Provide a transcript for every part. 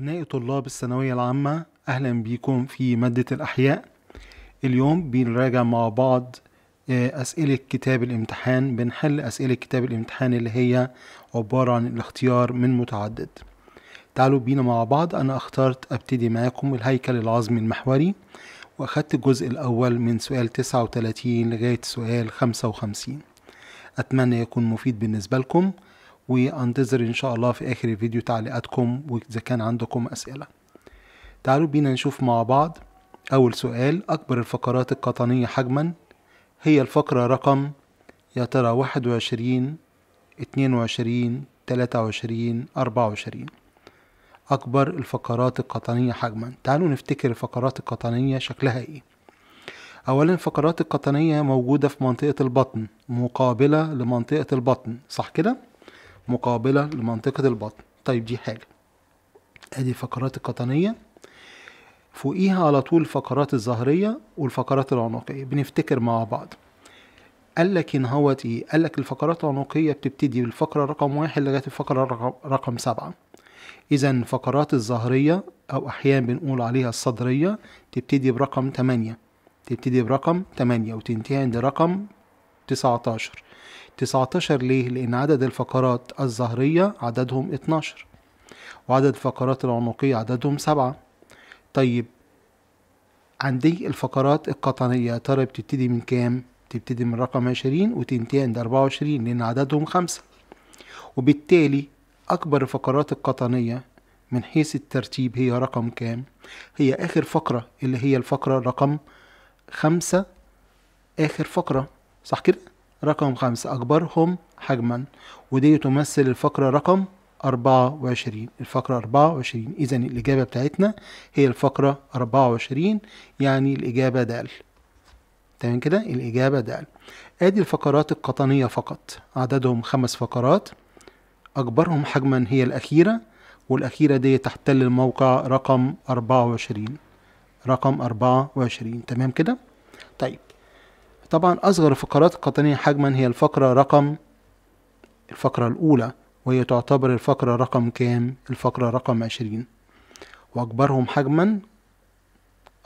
أبناء طلاب الثانوية العامة أهلا بيكم في مادة الأحياء اليوم بنراجع مع بعض آه، أسئلة كتاب الامتحان بنحل أسئلة كتاب الامتحان اللي هي عبارة عن الاختيار من متعدد تعالوا بينا مع بعض أنا اخترت أبتدي معاكم الهيكل العظمي المحوري وأخدت الجزء الأول من سؤال 39 لغاية سؤال 55 أتمنى يكون مفيد بالنسبة لكم وانتظر ان شاء الله في اخر الفيديو تعليقاتكم واذا كان عندكم اسئله تعالوا بينا نشوف مع بعض اول سؤال اكبر الفقرات القطنيه حجما هي الفقره رقم يا ترى واحد وعشرين اتنين وعشرين تلاتة وعشرين أربعة وعشرين أكبر الفقرات القطنية حجما تعالوا نفتكر الفقرات القطنية شكلها إيه أولا الفقرات القطنية موجودة في منطقة البطن مقابلة لمنطقة البطن صح كده؟ مقابلة لمنطقة البطن طيب دي حاجة ادي الفقرات القطنية فوقيها على طول الفقرات الظهرية والفقرات العنقية بنفتكر مع بعض قال لك ان هوت ايه قال لك الفقرات العنقية بتبتدي بالفقرة رقم واحد لغاية الفقرة رقم سبعة اذا الفقرات الظهرية او احيانا بنقول عليها الصدرية تبتدي برقم تمانية تبتدي برقم تمانية وتنتهي عند رقم تسعتاشر 19 ليه لأن عدد الفقرات الظهرية عددهم 12 وعدد الفقرات العنقية عددهم سبعة طيب عندي الفقرات القطنية ترى بتبتدي من كام؟ تبتدي من رقم عشرين وتنتهي عند أربعة وعشرين لأن عددهم خمسة وبالتالي أكبر الفقرات القطنية من حيث الترتيب هي رقم كام؟ هي آخر فقرة اللي هي الفقرة رقم خمسة آخر فقرة صح كده؟ رقم خمسة أكبرهم حجما ودي تمثل الفقرة رقم أربعة وعشرين الفقرة أربعة وعشرين إذا الإجابة بتاعتنا هي الفقرة أربعة وعشرين يعني الإجابة د تمام كده الإجابة د آدي الفقرات القطنية فقط عددهم خمس فقرات أكبرهم حجما هي الأخيرة والأخيرة دي تحتل الموقع رقم أربعة وعشرين رقم أربعة وعشرين تمام كده طيب طبعا أصغر الفقرات القطنية حجما هي الفقرة رقم الفقرة الأولى وهي تعتبر الفقرة رقم كام؟ الفقرة رقم عشرين وأكبرهم حجما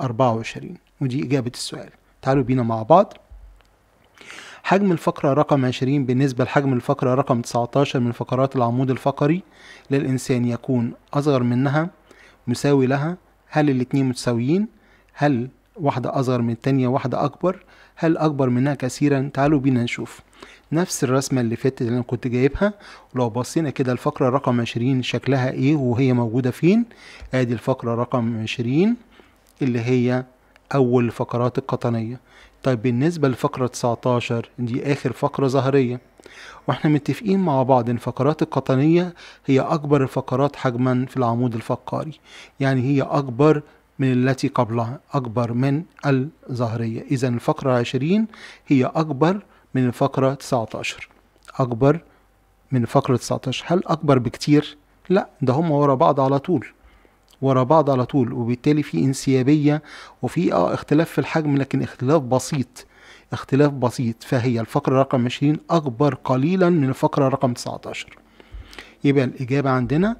أربعة وعشرين ودي إجابة السؤال تعالوا بينا مع بعض حجم الفقرة رقم عشرين بالنسبة لحجم الفقرة رقم تسعتاشر من فقرات العمود الفقري للإنسان يكون أصغر منها مساوي لها هل الاتنين متساويين هل واحدة أصغر من التانية واحدة أكبر هل أكبر منها كثيرا تعالوا بينا نشوف نفس الرسمة اللي فاتت اللي أنا كنت جايبها ولو بصينا كده الفقرة رقم عشرين شكلها إيه وهي موجودة فين آدي الفقرة رقم عشرين اللي هي أول فقرات القطنية طيب بالنسبة لفقرة 19 دي آخر فقرة ظهرية واحنا متفقين مع بعض ان الفقرات القطنية هي أكبر الفقرات حجما في العمود الفقري يعني هي أكبر من التي قبلها أكبر من الظهرية إذا الفقرة 20 هي أكبر من الفقرة 19 أكبر من الفقرة 19 هل أكبر بكتير؟ لا ده هم ورا بعض على طول ورا بعض على طول وبالتالي في انسيابية وفي اه اختلاف في الحجم لكن اختلاف بسيط اختلاف بسيط فهي الفقرة رقم 20 أكبر قليلا من الفقرة رقم 19 يبقى الإجابة عندنا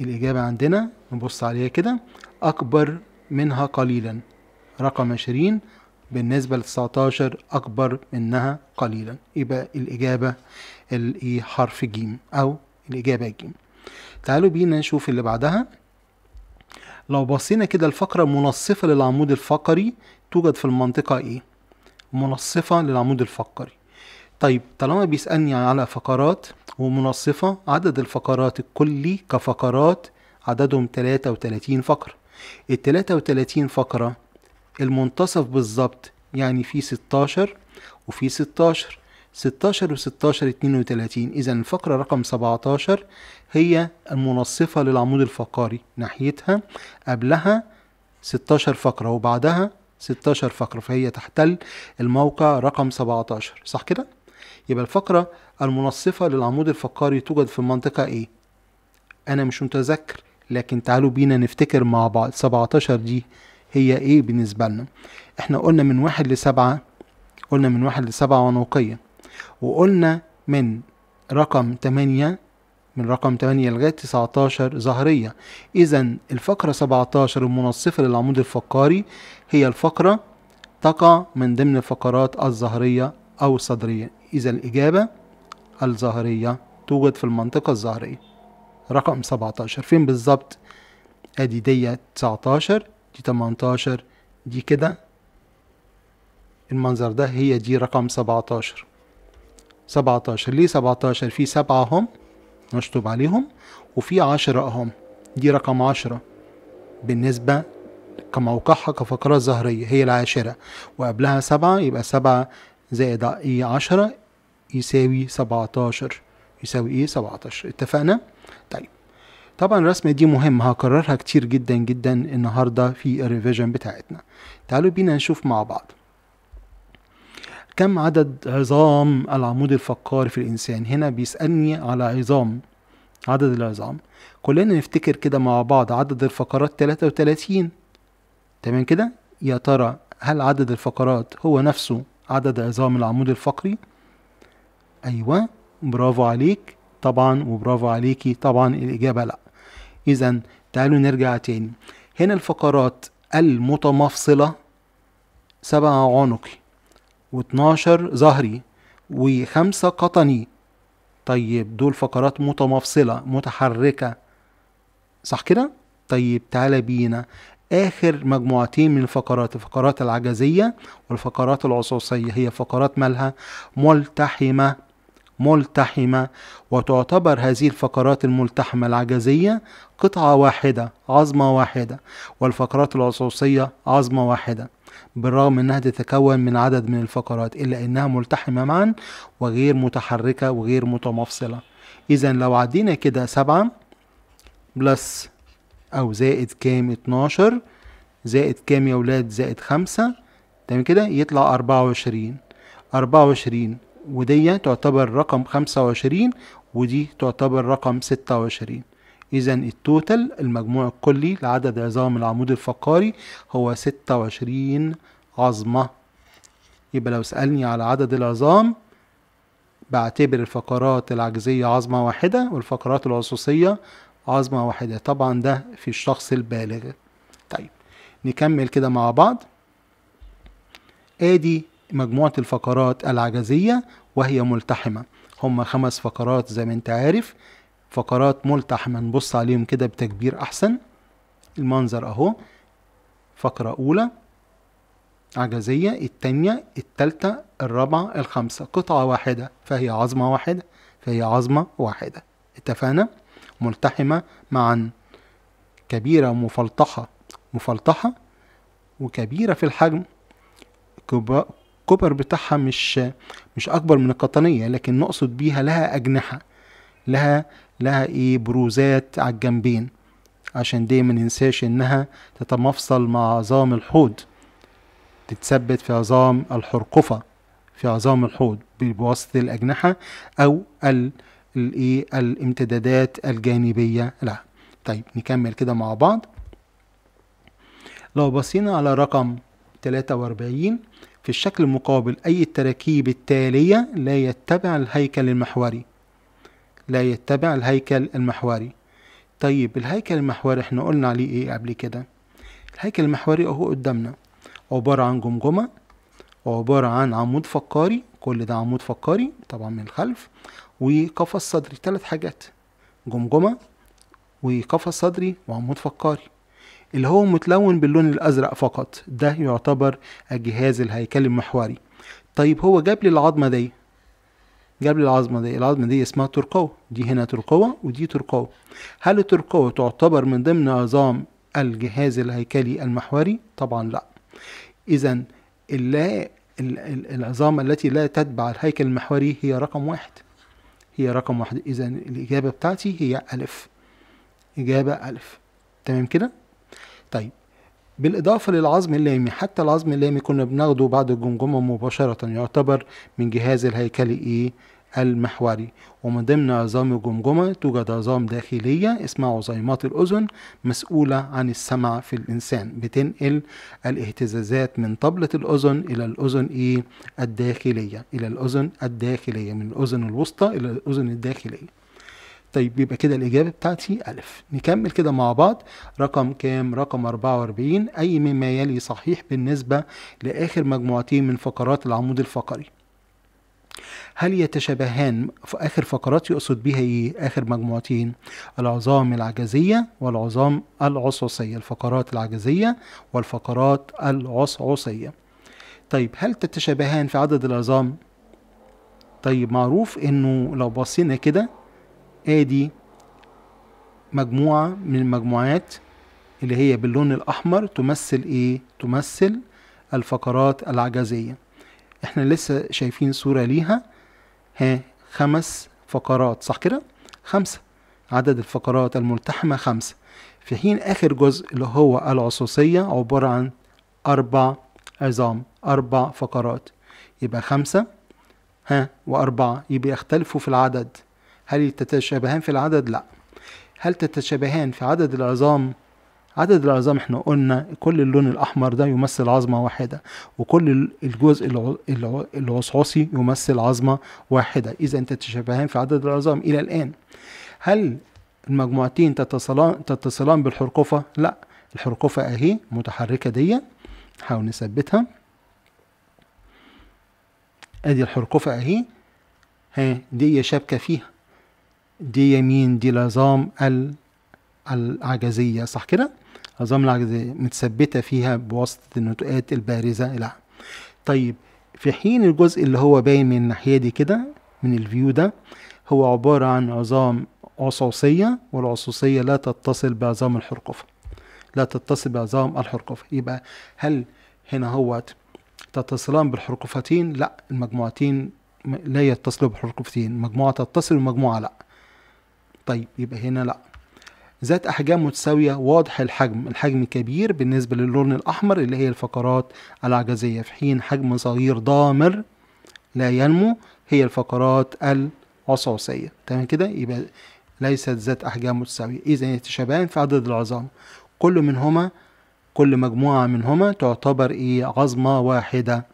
الإجابة عندنا نبص عليها كده أكبر منها قليلا رقم 20 بالنسبة ل 19 أكبر منها قليلا يبقى الإجابة حرف ج أو الإجابة ج تعالوا بينا نشوف اللي بعدها لو بصينا كده الفقرة منصفة للعمود الفقري توجد في المنطقة إيه؟ منصفة للعمود الفقري طيب طالما بيسألني على فقرات ومنصفة عدد الفقرات الكلي كفقرات عددهم 33 فقرة ال 33 فقرة المنتصف بالظبط يعني في 16 وفي 16 16 و 16 32 إذا الفقرة رقم 17 هي المنصفة للعمود الفقري ناحيتها قبلها 16 فقرة وبعدها 16 فقرة فهي تحتل الموقع رقم 17 صح كده؟ يبقى الفقرة المنصفة للعمود الفقري توجد في المنطقة ايه انا مش متذكر لكن تعالوا بينا نفتكر مع بعض 17 دي هي ايه بالنسبة لنا احنا قلنا من واحد لسبعة قلنا من واحد لسبعة ونوقية وقلنا من رقم تمانية من رقم 8 لغاية 19 ظهرية إذا الفقرة 17 المنصفة للعمود الفقاري هي الفقرة تقع من ضمن الفقرات الظهرية أو الصدرية إذا الإجابة الظهرية توجد في المنطقة الظهرية رقم 17 فين بالظبط ادي دي 19 دي 18 دي كده المنظر ده هي دي رقم 17 17 ليه 17 في سبعة هم نشطب عليهم وفي عشرة هم دي رقم عشرة بالنسبة كموقعها كفقرات ظهرية هي العاشرة وقبلها سبعة يبقى سبعة زائد إيه عشرة يساوي 17 يساوي ايه 17 اتفقنا طيب طبعا الرسمه دي مهمه هكررها كتير جدا جدا النهارده في الريفيجن بتاعتنا تعالوا بينا نشوف مع بعض كم عدد عظام العمود الفقاري في الانسان هنا بيسالني على عظام عدد العظام كلنا نفتكر كده مع بعض عدد الفقرات 33 تمام كده يا ترى هل عدد الفقرات هو نفسه عدد عظام العمود الفقري أيوة برافو عليك طبعا وبرافو عليكي طبعا الإجابة لأ إذا تعالوا نرجع تاني هنا الفقرات المتمفصلة سبعة عنقي واتناشر ظهري وخمسة قطني طيب دول فقرات متمفصلة متحركة صح كده؟ طيب تعالى بينا آخر مجموعتين من الفقرات الفقرات العجزية والفقرات العصوصية هي فقرات مالها ملتحمة ملتحمة وتعتبر هذه الفقرات الملتحمة العجزية قطعة واحدة عظمة واحدة والفقرات العصوصية عظمة واحدة بالرغم انها تتكون من عدد من الفقرات الا انها ملتحمة معا وغير متحركة وغير متمفصلة اذا لو عدينا كده سبعة بلس او زائد كام اتناشر زائد كام يا ولاد زائد خمسة تمام كده يطلع أربعة وعشرين أربعة وعشرين ودي تعتبر رقم 25 ودي تعتبر رقم 26 إذا التوتال المجموع الكلي لعدد عظام العمود الفقري هو 26 عظمة يبقى لو سألني على عدد العظام بعتبر الفقرات العجزية عظمة واحدة والفقرات العصوصية عظمة واحدة طبعا ده في الشخص البالغ طيب نكمل كده مع بعض ادي مجموعة الفقرات العجزية وهي ملتحمة هم خمس فقرات زي ما انت عارف فقرات ملتحمة نبص عليهم كده بتكبير أحسن المنظر أهو فقرة أولى عجزية التانية التالتة الرابعة الخامسة قطعة واحدة فهي عظمة واحدة فهي عظمة واحدة اتفقنا ملتحمة معا كبيرة مفلطحة مفلطحة وكبيرة في الحجم الكبر بتاعها مش مش اكبر من القطنيه لكن نقصد بيها لها اجنحه لها لها ايه بروزات على الجنبين عشان دي ما ننساش انها تتمفصل مع عظام الحوض تتثبت في عظام الحرقفة في عظام الحوض بواسطة الأجنحة أو ال الايه الامتدادات الجانبية لها طيب نكمل كده مع بعض لو بصينا على رقم 43 في الشكل المقابل أي التراكيب التالية لا يتبع الهيكل المحوري لا يتبع الهيكل المحوري طيب الهيكل المحوري احنا قلنا عليه ايه قبل كده الهيكل المحوري اهو قدامنا عبارة عن جمجمة وعبارة عن عمود فقاري كل ده عمود فقاري طبعا من الخلف وقفص صدري ثلاث حاجات جمجمة وقفص صدري وعمود فقاري اللي هو متلون باللون الأزرق فقط ده يعتبر الجهاز الهيكلي المحوري طيب هو جاب لي العظمة دي جاب لي العظمة دي العظمة دي اسمها ترقوة دي هنا ترقوة ودي ترقوة هل الترقوة تعتبر من ضمن عظام الجهاز الهيكلي المحوري طبعا لا إذا العظام التي لا تتبع الهيكل المحوري هي رقم واحد هي رقم واحد إذا الإجابة بتاعتي هي ألف إجابة ألف تمام كده طيب بالإضافة للعظم اللامي حتى العظم اللامي كنا بناخده بعد الجمجمة مباشرة يعتبر من جهاز الهيكل إيه المحوري ومن ضمن عظام الجمجمة توجد عظام داخلية اسمها عظيمات الأذن مسؤولة عن السمع في الإنسان بتنقل الاهتزازات من طبلة الأذن إلى الأذن إيه الداخلية إلى الأذن الداخلية من الأذن الوسطى إلى الأذن الداخلية طيب يبقى كده الإجابة بتاعتي ألف نكمل كده مع بعض رقم كام رقم 44 أي مما يلي صحيح بالنسبة لآخر مجموعتين من فقرات العمود الفقري هل يتشابهان في آخر فقرات يقصد بها إيه آخر مجموعتين العظام العجزية والعظام العصعصية الفقرات العجزية والفقرات العصعصية طيب هل تتشابهان في عدد العظام طيب معروف انه لو بصينا كده ادي مجموعة من المجموعات اللي هي باللون الأحمر تمثل إيه؟ تمثل الفقرات العجزية إحنا لسه شايفين صورة ليها ها خمس فقرات صح كده؟ خمسة عدد الفقرات الملتحمة خمسة في حين آخر جزء اللي هو العصوصية عبارة عن أربع عظام أربع فقرات يبقى خمسة ها وأربعة يبقى يختلفوا في العدد هل تتشابهان في العدد لا هل تتشابهان في عدد العظام عدد العظام احنا قلنا كل اللون الاحمر ده يمثل عظمه واحده وكل الجزء العصعصي يمثل عظمه واحده اذا تتشابهان في عدد العظام الى الان هل المجموعتين تتصلان تتصلان بالحرقفه لا الحرقفه اهي متحركه دي نحاول نثبتها ادي الحرقفه اهي ها دي شابكه فيها دي يمين دي العظام العجزية صح كده؟ العظام العجزية متثبتة فيها بواسطة النتوءات البارزة لها طيب في حين الجزء اللي هو باين من الناحية دي كده من الفيو ده هو عبارة عن عظام عصوصية والعصوصية لا تتصل بعظام الحرقفة لا تتصل بعظام الحرقفة يبقى هل هنا هوت تتصلان بالحرقفتين لا المجموعتين لا يتصلوا بالحرقفتين مجموعة تتصل ومجموعة لا طيب يبقى هنا لا ذات احجام متساويه واضح الحجم الحجم كبير بالنسبه للون الاحمر اللي هي الفقرات العجزيه في حين حجم صغير ضامر لا ينمو هي الفقرات العصاصيه تمام كده يبقى ليست ذات احجام متساويه اذا يتشابهان في عدد العظام كل منهما كل مجموعه منهما تعتبر ايه عظمه واحده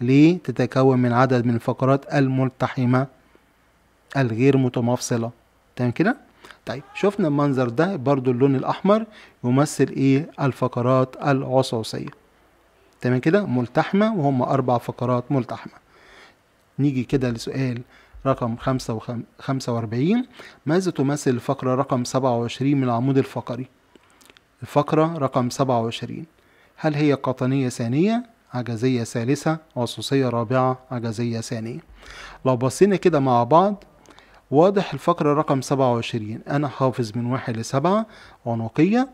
ليه تتكون من عدد من الفقرات الملتحمه الغير متمفصله تمام كده طيب شفنا المنظر ده برضو اللون الاحمر يمثل ايه الفقرات العصوصيه تمام كده ملتحمه وهم اربع فقرات ملتحمه نيجي كده لسؤال رقم خمسة وأربعين ماذا تمثل الفقرة رقم سبعة وعشرين من العمود الفقري الفقرة رقم سبعة وعشرين هل هي قطنية ثانية عجزية ثالثة عصوصية رابعة عجزية ثانية لو بصينا كده مع بعض واضح الفقرة رقم 27 أنا حافظ من واحد لسبعة عنقية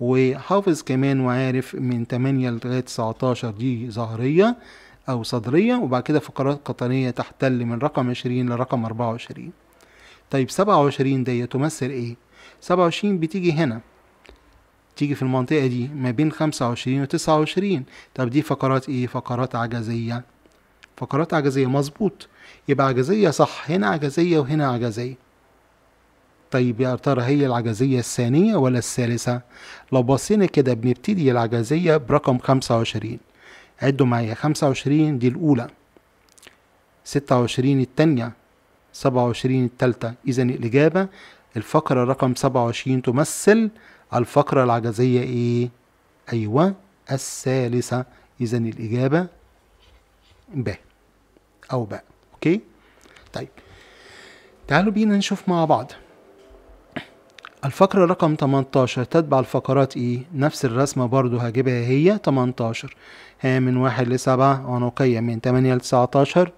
وحافظ كمان وعارف من 8 لغاية 19 دي ظهرية أو صدرية وبعد كده فقرات قطنية تحتل من رقم 20 لرقم 24 طيب 27 دي تمثل إيه؟ 27 بتيجي هنا تيجي في المنطقة دي ما بين 25 و 29 طب دي فقرات إيه؟ فقرات عجزية فقرات عجزية مظبوط يبقى عجزية صح هنا عجزية وهنا عجزية طيب يا ترى هي العجزية الثانية ولا الثالثة؟ لو بصينا كده بنبتدي العجزية برقم خمسة وعشرين عدوا معايا خمسة وعشرين دي الأولى ستة وعشرين التانية سبعة وعشرين التالتة إذا الإجابة الفقرة رقم سبعة وعشرين تمثل الفقرة العجزية إيه؟ أيوة الثالثة إذا الإجابة ب أو ب اوكي طيب تعالوا بينا نشوف مع بعض الفقرة رقم 18 تتبع الفقرات ايه نفس الرسمة برضو هجيبها هي 18 ها من واحد لسبعة عنقية من تمانية 19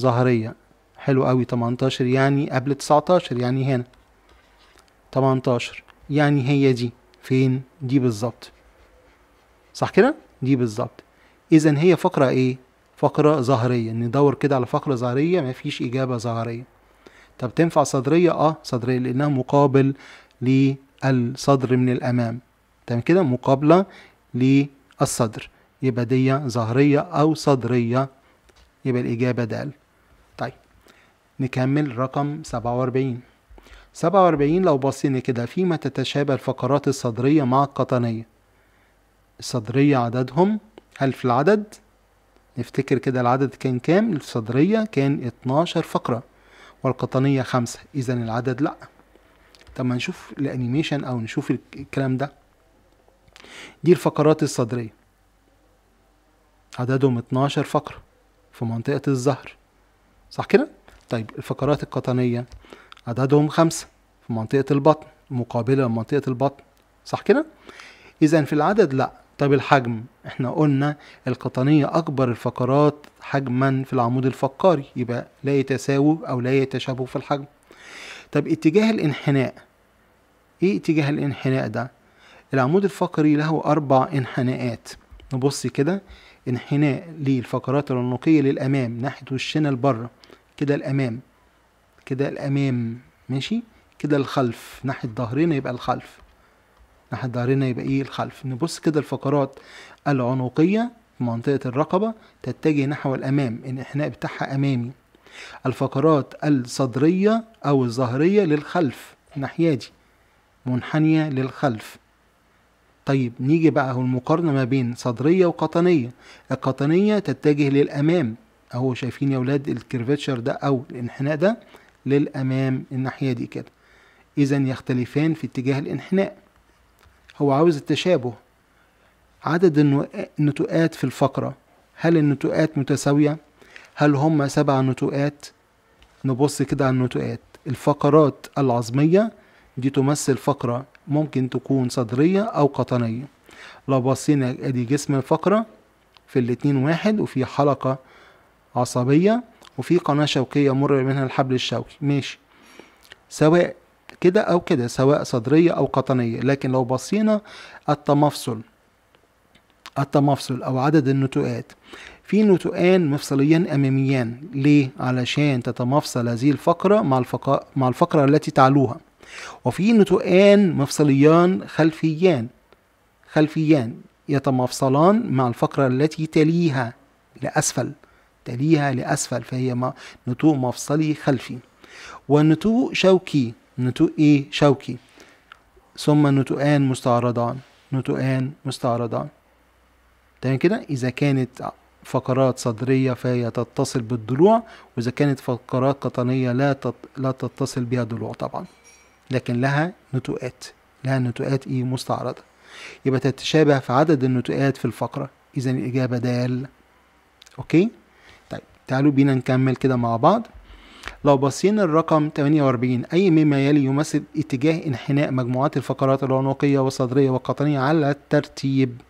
ظهرية حلو قوي 18 يعني قبل 19 يعني هنا 18 يعني هي دي فين دي بالظبط صح كده دي بالظبط اذا هي فقرة ايه فقرة ظهرية ندور كده على فقرة ظهرية مفيش إجابة ظهرية طب تنفع صدرية اه صدرية لأنها مقابل للصدر من الأمام تمام كده مقابلة للصدر يبقى دي ظهرية أو صدرية يبقى الإجابة د طيب نكمل رقم سبعة وأربعين سبعة وأربعين لو بصينا كده فيما تتشابه الفقرات الصدرية مع القطنية الصدرية عددهم هل في العدد نفتكر كده العدد كان كام الصدرية كان 12 فقرة والقطنية خمسة إذا العدد لأ طب ما نشوف الأنيميشن أو نشوف الكلام ده دي الفقرات الصدرية عددهم 12 فقرة في منطقة الظهر صح كده؟ طيب الفقرات القطنية عددهم خمسة في منطقة البطن مقابلة لمنطقة البطن صح كده؟ إذا في العدد لأ طب الحجم احنا قلنا القطنية أكبر الفقرات حجما في العمود الفقري يبقى لا يتساووا أو لا يتشابه في الحجم طب اتجاه الانحناء ايه اتجاه الانحناء ده العمود الفقري له أربع انحناءات نبص كده انحناء للفقرات العنقية للأمام ناحية وشنا لبره كده الأمام كده الأمام ماشي كده الخلف ناحية ظهرنا يبقى الخلف ناحية ظهرنا يبقى ايه الخلف نبص كده الفقرات العنقية في منطقة الرقبة تتجه نحو الأمام الانحناء بتاعها أمامي الفقرات الصدرية أو الظهرية للخلف الناحية دي منحنية للخلف طيب نيجي بقى هو المقارنة ما بين صدرية وقطنية القطنية تتجه للأمام أهو شايفين يا ولاد الكيرفاتشر ده أو الانحناء ده للأمام الناحية دي كده إذا يختلفان في اتجاه الانحناء هو عاوز التشابه عدد النتوءات في الفقرة هل النتوءات متساوية هل هم سبع نتوءات نبص كده على النتوءات الفقرات العظمية دي تمثل فقرة ممكن تكون صدرية أو قطنية لو بصينا ادي جسم الفقرة في الاتنين واحد وفي حلقة عصبية وفي قناة شوكية مر منها الحبل الشوكي ماشي سواء كده أو كده سواء صدرية أو قطنية لكن لو بصينا التمفصل التمفصل أو عدد النتوءات في نتوءان مفصليان أماميان ليه؟ علشان تتمفصل هذه الفقرة مع, الفق... مع الفقرة التي تعلوها وفي نتوءان مفصليان خلفيان خلفيان يتمفصلان مع الفقرة التي تليها لأسفل تليها لأسفل فهي نتوء مفصلي خلفي ونتوء شوكي نتوء شوكي ثم نتوان مستعرضان نتوان مستعرضان تمام كده إذا كانت فقرات صدرية فهي تتصل بالضلوع وإذا كانت فقرات قطنية لا تت... لا تتصل بها ضلوع طبعا لكن لها نتوءات لها نتوءات إيه مستعرضة يبقى تتشابه في عدد النتوءات في الفقرة إذا الإجابة دال أوكي طيب تعالوا بينا نكمل كده مع بعض لو بصينا الرقم 48 أي مما يلي يمثل اتجاه انحناء مجموعات الفقرات العنقية والصدرية والقطنية على الترتيب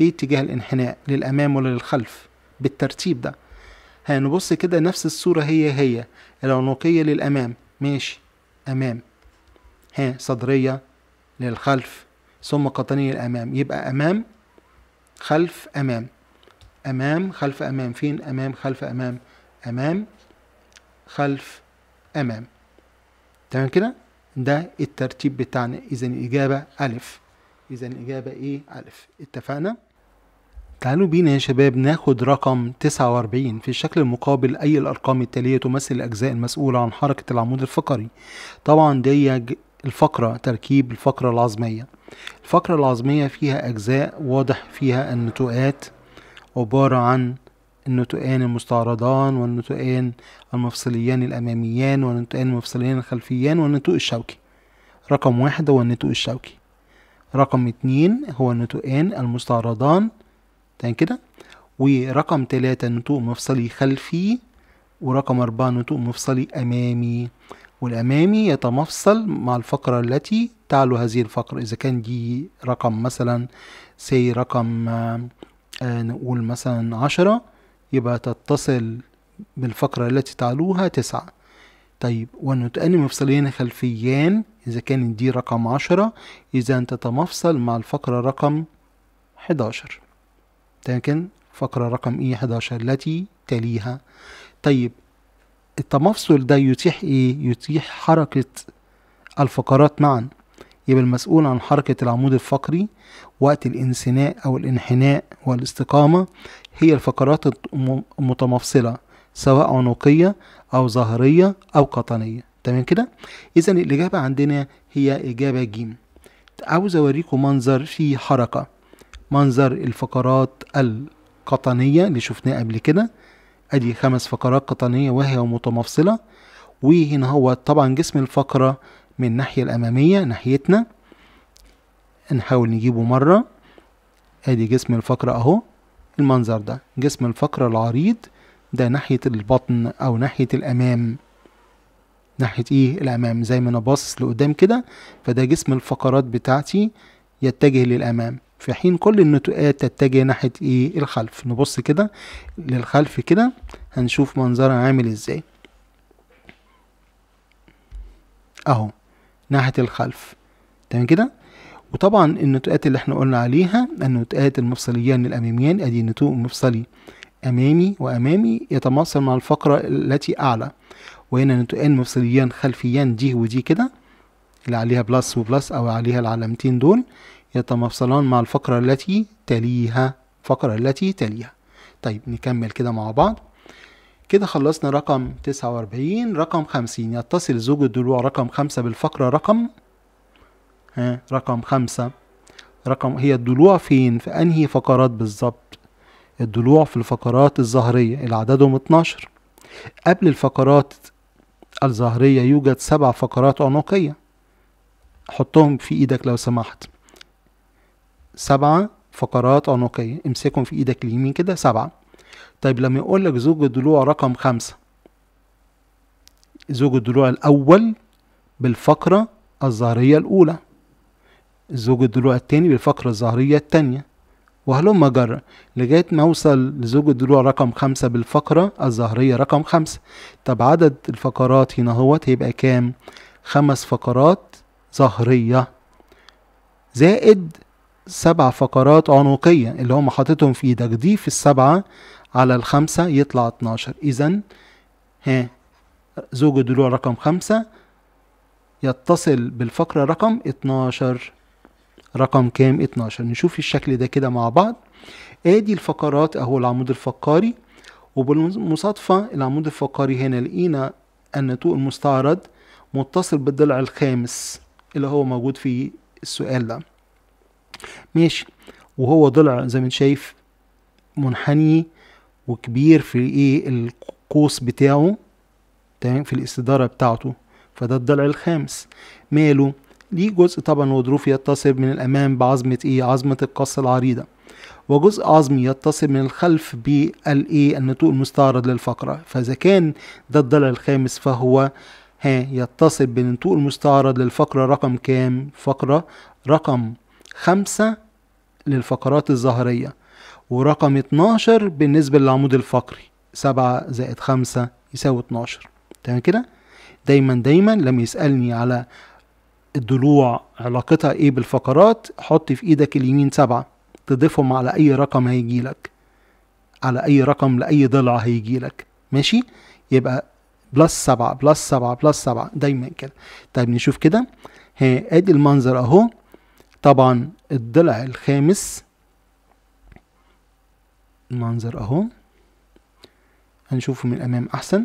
ايه اتجاه الانحناء للأمام ولا للخلف بالترتيب ده هنبص كده نفس الصورة هي هي العنقية للأمام ماشي أمام ها صدرية للخلف ثم قطنية الأمام يبقى أمام خلف أمام أمام خلف أمام فين أمام خلف أمام أمام خلف أمام تمام كده ده الترتيب بتاعنا إذا الإجابة ألف إذا الإجابة إيه ألف اتفقنا تعالوا بينا يا شباب ناخد رقم 49 في الشكل المقابل أي الأرقام التالية تمثل الأجزاء المسؤولة عن حركة العمود الفقري طبعا دي الفقرة تركيب الفقرة العظمية الفقرة العظمية فيها أجزاء واضح فيها النتوءات عبارة عن النتوئان المستعرضان والنتوئان المفصليان الأماميان والنتوئان المفصليان الخلفيان والنتوء الشوكي رقم واحد هو النتوء الشوكي رقم اتنين هو النتوئان المستعرضان تاني كده ورقم تلاتة نتوء مفصلي خلفي ورقم أربعة نتوء مفصلي أمامي والأمامي يتمفصل مع الفقرة التي تعلو هذه الفقرة إذا كان دي رقم مثلا سي رقم آه، نقول مثلا عشرة يبقى تتصل بالفقرة التي تعلوها تسعة طيب ونتأني مفصلين خلفيان إذا كانت دي رقم عشرة إذا تتمفصل مع الفقرة رقم 11 لكن فقرة رقم إيه 11 التي تليها طيب التمفصل ده يتيح إيه؟ يتيح حركة الفقرات معاً يبقى المسؤول عن حركة العمود الفقري وقت الانسناء أو الانحناء والاستقامة هي الفقرات المتمفصلة سواء عنقية أو ظهرية أو قطنية تمام كده إذا الإجابة عندنا هي إجابة جيم عاوز أوريكم منظر فيه حركة منظر الفقرات القطنية اللي شفناه قبل كده أدي خمس فقرات قطنية وهي متمفصلة وهنا هو طبعا جسم الفقرة من الناحية الأمامية ناحيتنا نحاول نجيبه مرة ادي جسم الفقرة اهو المنظر ده جسم الفقرة العريض ده ناحية البطن او ناحية الامام ناحية ايه الامام زي ما انا باصص لقدام كده فده جسم الفقرات بتاعتي يتجه للامام في حين كل النتوءات تتجه ناحية ايه الخلف نبص كده للخلف كده هنشوف منظرها عامل ازاي اهو ناحية الخلف تمام كده وطبعا النتوءات اللي احنا قلنا عليها النتوءات المفصليان الأماميان ادي نتوء مفصلي أمامي وأمامي يتماثل مع الفقرة التي أعلى وهنا نتوءان مفصليان خلفيان دي ودي كده اللي عليها بلس وبلس أو عليها العلامتين دول يتمفصلان مع الفقرة التي تليها الفقرة التي تليها طيب نكمل كده مع بعض كده خلصنا رقم 49 رقم 50 يتصل زوج الضلوع رقم 5 بالفقرة رقم ها رقم 5 رقم هي الدلوع فين في انهي فقرات بالظبط الدلوع في الفقرات الظهرية اللي عددهم 12 قبل الفقرات الظهرية يوجد سبع فقرات عنقية حطهم في ايدك لو سمحت سبعة فقرات عنقية امسكهم في ايدك اليمين كده سبعة طيب لما يقول لك زوج الضلوع رقم خمسة زوج الضلوع الأول بالفقرة الظهرية الأولى زوج الضلوع التاني بالفقرة الظهرية التانية وهلم جرى لغاية ما أوصل لزوج الضلوع رقم خمسة بالفقرة الظهرية رقم خمسة طب عدد الفقرات هنا هوت هيبقى كام؟ خمس فقرات ظهرية زائد سبع فقرات عنقية اللي هم حاططهم في ايدك ضيف السبعة على الخمسة يطلع 12 إذا ها زوج ضلوع رقم خمسة يتصل بالفقرة رقم 12 رقم كام 12 نشوف الشكل ده كده مع بعض ادي الفقرات اهو العمود الفقري وبالمصادفة العمود الفقري هنا لقينا ان طوق المستعرض متصل بالضلع الخامس اللي هو موجود في السؤال ده ماشي وهو ضلع زي ما انت شايف منحني وكبير في ايه القوس بتاعه تمام في الاستدارة بتاعته فده الضلع الخامس ماله ليه جزء طبعا وظروف يتصل من الامام بعظمة ايه عظمة القصة العريضة وجزء عظمي يتصل من الخلف بالايه النتوء المستعرض للفقرة فاذا كان ده الضلع الخامس فهو ها يتصل بالنتوء المستعرض للفقرة رقم كام فقرة رقم خمسة للفقرات الظهرية ورقم 12 بالنسبة للعمود الفقري 7 زائد 5 يساوي 12 تمام كده دايما دايما لما يسألني على الضلوع علاقتها ايه بالفقرات حط في ايدك اليمين 7 تضيفهم على اي رقم هيجي لك على اي رقم لاي ضلع هيجي لك ماشي يبقى بلس 7 بلس 7 بلس 7 دايما كده طيب نشوف كده ها ادي المنظر اهو طبعا الضلع الخامس المنظر اهو هنشوفه من الامام احسن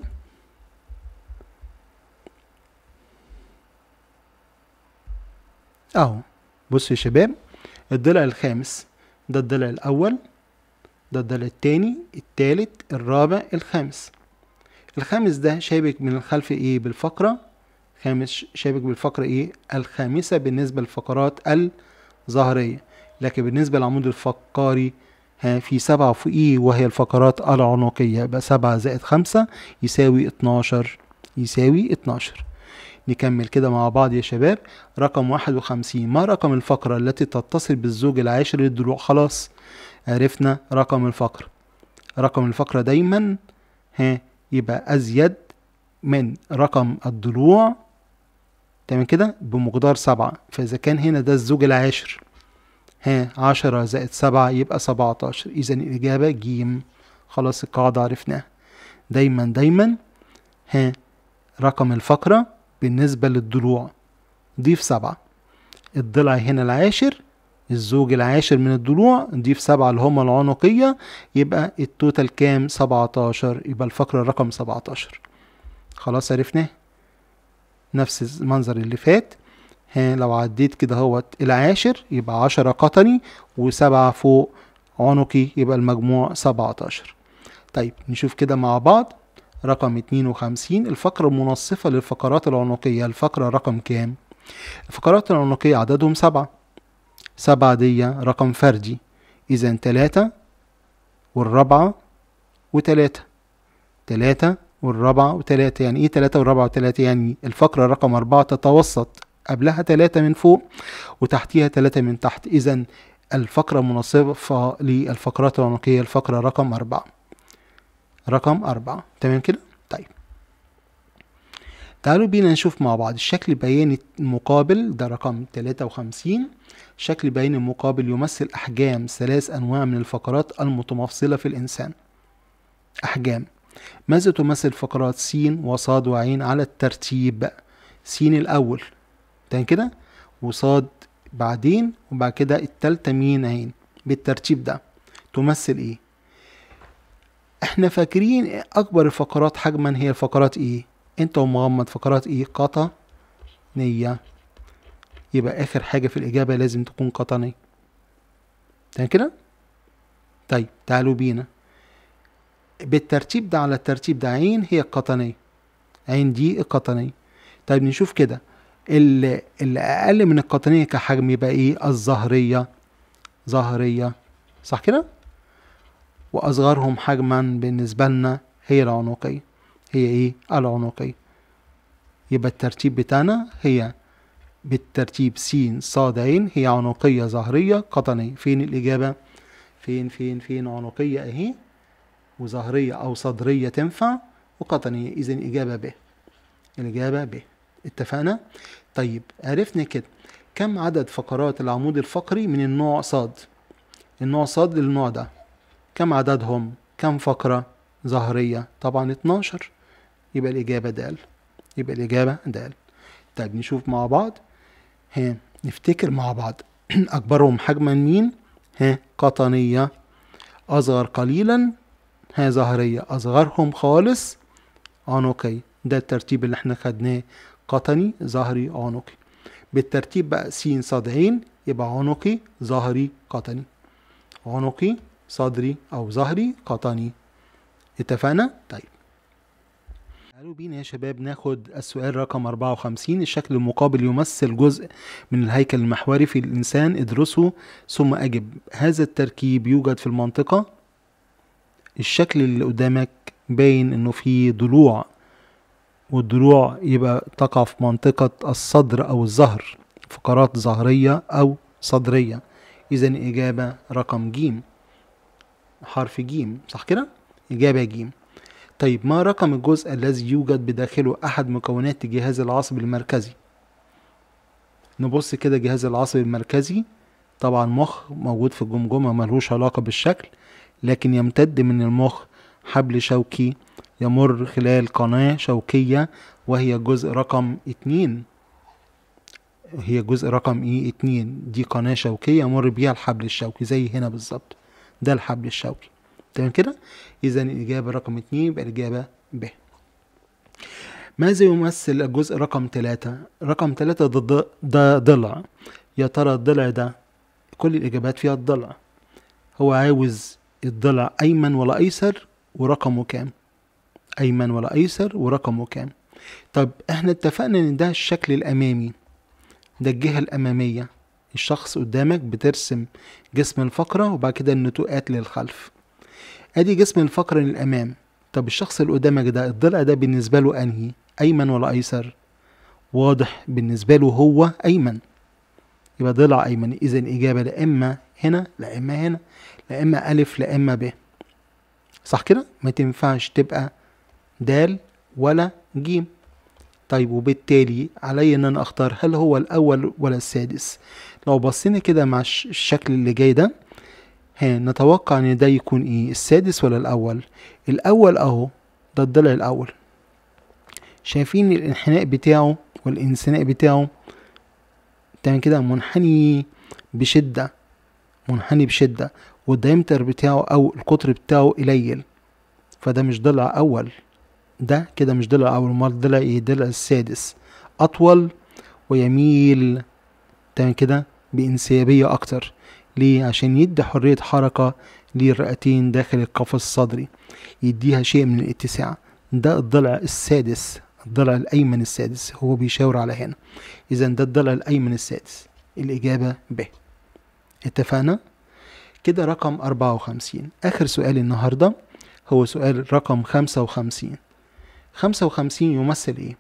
اهو بصوا يا شباب الضلع الخامس ده الضلع الاول ده الضلع التاني التالت الرابع الخامس الخامس ده شابك من الخلف ايه بالفقرة خامس شابك بالفقرة ايه الخامسة بالنسبة للفقرات الظهرية لكن بالنسبة للعمود الفقاري في فوق إيه وهي الفقرات العنقية يبقى سبعة زائد خمسة يساوي اتناشر يساوي اتناشر نكمل كده مع بعض يا شباب رقم واحد وخمسين ما رقم الفقرة التي تتصل بالزوج العاشر للضلوع خلاص عرفنا رقم الفقرة رقم الفقرة دايما ها يبقى أزيد من رقم الضلوع تمام كده بمقدار سبعة فإذا كان هنا ده الزوج العاشر ها 10 زائد 7 يبقى 17 إذا الإجابة جيم خلاص القاعدة عرفناها دايما دايما ها رقم الفقرة بالنسبة للضلوع ضيف سبعة الضلع هنا العاشر الزوج العاشر من الضلوع نضيف سبعة اللي هما العنقية يبقى التوتال كام عشر يبقى الفقرة رقم عشر خلاص عرفناه نفس المنظر اللي فات ها لو عديت كده هوت العاشر يبقى عشرة قطني وسبعة فوق عنقي يبقى المجموع سبعتاشر طيب نشوف كده مع بعض رقم 52 الفقرة المنصفة للفقرات العنقية الفقرة رقم كام؟ الفقرات العنقية عددهم سبعة سبعة دي رقم فردي إذا تلاتة والرابعة وتلاتة تلاتة والرابعة وتلاتة يعني إيه تلاتة والرابعة وتلاتة؟ يعني الفقرة رقم أربعة تتوسط قبلها ثلاثة من فوق وتحتيها ثلاثة من تحت إذا الفقرة منصفة للفقرات العنقية الفقرة رقم أربعة رقم أربعة تمام كده؟ طيب تعالوا بينا نشوف مع بعض الشكل بياني المقابل ده رقم 53 شكل بياني المقابل يمثل أحجام ثلاث أنواع من الفقرات المتمفصلة في الإنسان أحجام ماذا تمثل فقرات س وص وع على الترتيب س الأول تاني كده وصاد بعدين وبعد كده التالتة مين اهين بالترتيب ده تمثل ايه احنا فاكرين اكبر الفقرات حجما هي الفقرات ايه انت ومغمض فقرات ايه قطنية يبقى اخر حاجة في الاجابة لازم تكون قطنية تاني كده طيب تعالوا بينا بالترتيب ده على الترتيب ده عين هي القطنية عين دي القطنية طيب نشوف كده اللي, اللي اقل من القطنيه كحجم يبقى ايه الظهريه ظهريه صح كده واصغرهم حجما بالنسبه لنا هي العنقيه هي ايه العنقيه يبقى الترتيب بتاعنا هي بالترتيب س ص ع هي عنقيه ظهريه قطنيه فين الاجابه فين فين فين عنقيه اهي وظهريه او صدريه تنفع وقطنيه اذا الاجابه ب الاجابه ب اتفقنا طيب عرفنا كده كم عدد فقرات العمود الفقري من النوع صاد النوع صاد للنوع ده كم عددهم كم فقرة ظهرية طبعا 12 يبقى الإجابة د يبقى الإجابة د طيب نشوف مع بعض ها نفتكر مع بعض أكبرهم حجما مين ها قطنية أصغر قليلا ها ظهرية أصغرهم خالص عنقية ده الترتيب اللي احنا خدناه قطني ظهري عنقي بالترتيب بقى س ص ع يبقى عنقي ظهري قطني عنقي صدري او ظهري قطني اتفقنا طيب تعالوا بينا يا شباب ناخد السؤال رقم 54 الشكل المقابل يمثل جزء من الهيكل المحوري في الإنسان ادرسه ثم أجب هذا التركيب يوجد في المنطقة الشكل اللي قدامك باين انه فيه ضلوع والدروع يبقى تقع في منطقة الصدر أو الظهر فقرات ظهرية أو صدرية إذا إجابة رقم جيم حرف جيم صح كده؟ إجابة جيم طيب ما رقم الجزء الذي يوجد بداخله أحد مكونات جهاز العصب المركزي؟ نبص كده جهاز العصب المركزي طبعا مخ موجود في الجمجمة ملهوش علاقة بالشكل لكن يمتد من المخ حبل شوكي يمر خلال قناة شوكية وهي جزء رقم اتنين هي جزء رقم ايه اتنين دي قناة شوكية يمر بيها الحبل الشوكي زي هنا بالظبط ده الحبل الشوكي تمام كده اذا الاجابة رقم اتنين يبقى الاجابة ب ماذا يمثل الجزء رقم تلاتة رقم تلاتة ده, ده ضلع يا ترى الضلع ده كل الاجابات فيها الضلع هو عاوز الضلع ايمن ولا ايسر ورقمه كام ايمن ولا ايسر ورقمه كام طب احنا اتفقنا ان ده الشكل الامامي ده الجهة الامامية الشخص قدامك بترسم جسم الفقرة وبعد كده النتوءات للخلف ادي جسم الفقرة للامام طب الشخص اللي قدامك ده الضلع ده بالنسبة له انهي ايمن ولا ايسر واضح بالنسبة له هو ايمن يبقى ضلع ايمن اذا الاجابة لاما هنا لاما هنا لاما الف لاما ب صح كده ما تنفعش تبقى د ولا ج طيب وبالتالي علي ان انا اختار هل هو الاول ولا السادس لو بصينا كده مع الشكل اللي جاي ده ها نتوقع ان ده يكون ايه السادس ولا الاول الاول اهو ده الضلع الاول شايفين الانحناء بتاعه والانسناء بتاعه تمام كده منحني بشده منحني بشده والدايمتر بتاعه او القطر بتاعه قليل فده مش ضلع اول ده كده مش ضلع اول مره ضلع ايه ضلع السادس اطول ويميل تمام كده بانسيابيه اكتر ليه عشان يدي حريه حركه للرئتين داخل القفص الصدري يديها شيء من الاتساع ده الضلع السادس الضلع الايمن السادس هو بيشاور على هنا اذا ده الضلع الايمن السادس الاجابه ب اتفقنا كده رقم اربعة وخمسين اخر سؤال النهارده هو سؤال رقم خمسة وخمسين 55 يمثل إيه؟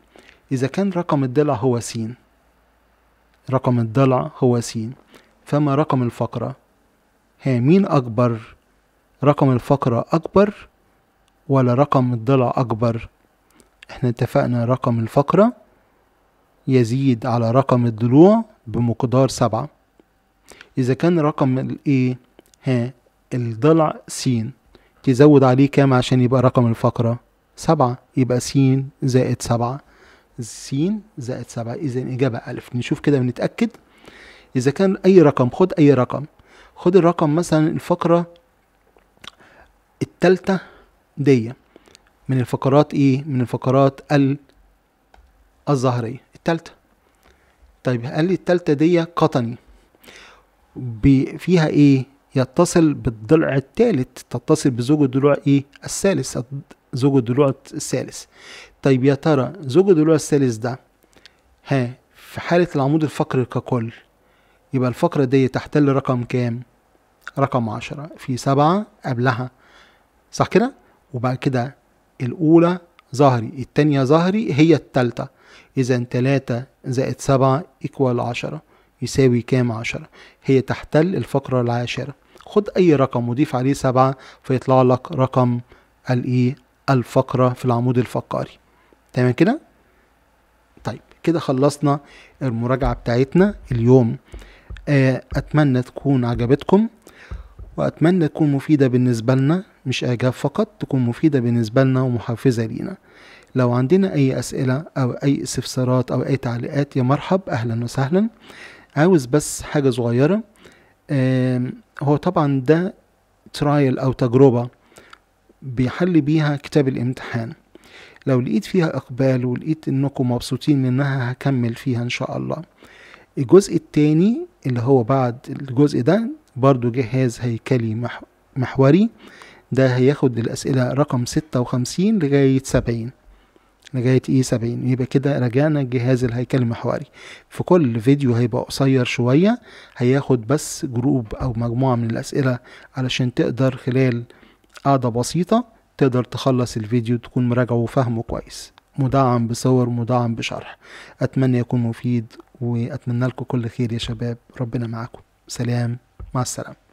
إذا كان رقم الضلع هو س رقم الضلع هو س فما رقم الفقرة؟ ها مين أكبر؟ رقم الفقرة أكبر ولا رقم الضلع أكبر؟ احنا اتفقنا رقم الفقرة يزيد على رقم الضلوع بمقدار سبعة إذا كان رقم الإيه ها الضلع س تزود عليه كام عشان يبقى رقم الفقرة سبعة يبقى س زائد سبعة س زائد سبعة إذا الإجابة ألف نشوف كده ونتأكد إذا كان أي رقم خد أي رقم خد الرقم مثلا الفقرة التالتة دي من الفقرات إيه من الفقرات ال الظهرية التالتة طيب قال لي التالتة دي قطني فيها إيه يتصل بالضلع الثالث تتصل بزوج الضلوع ايه الثالث زوج الضلوع الثالث طيب يا ترى زوج الضلوع الثالث ده ها في حالة العمود الفقري ككل يبقى الفقرة دي تحتل رقم كام؟ رقم عشرة في سبعة قبلها صح كده؟ وبعد كده الأولى ظهري التانية ظهري هي التالتة إذا تلاتة زائد سبعة إيكوال عشرة يساوي كام عشرة هي تحتل الفقرة العاشرة خد أي رقم وضيف عليه سبعة فيطلع لك رقم الإيه الفقرة في العمود الفقري تمام كده طيب كده خلصنا المراجعة بتاعتنا اليوم آه، أتمنى تكون عجبتكم وأتمنى تكون مفيدة بالنسبة لنا مش إعجاب فقط تكون مفيدة بالنسبة لنا ومحفزة لينا لو عندنا أي أسئلة أو أي استفسارات أو أي تعليقات يا مرحب أهلا وسهلا عاوز بس حاجة صغيرة هو طبعا ده ترايل أو تجربة بيحل بيها كتاب الامتحان لو لقيت فيها اقبال ولقيت انكم مبسوطين منها هكمل فيها ان شاء الله الجزء التاني اللي هو بعد الجزء ده برضو جهاز هيكلي محوري ده هياخد الأسئلة رقم ستة وخمسين لغاية سبعين لغاية ايه سبعين يبقى كده رجعنا الجهاز الهيكلي المحوري في كل فيديو هيبقى قصير شوية هياخد بس جروب أو مجموعة من الأسئلة علشان تقدر خلال قاعدة بسيطة تقدر تخلص الفيديو تكون مراجعه وفاهمه كويس مدعم بصور مدعم بشرح أتمنى يكون مفيد وأتمنى لكم كل خير يا شباب ربنا معاكم سلام مع السلامة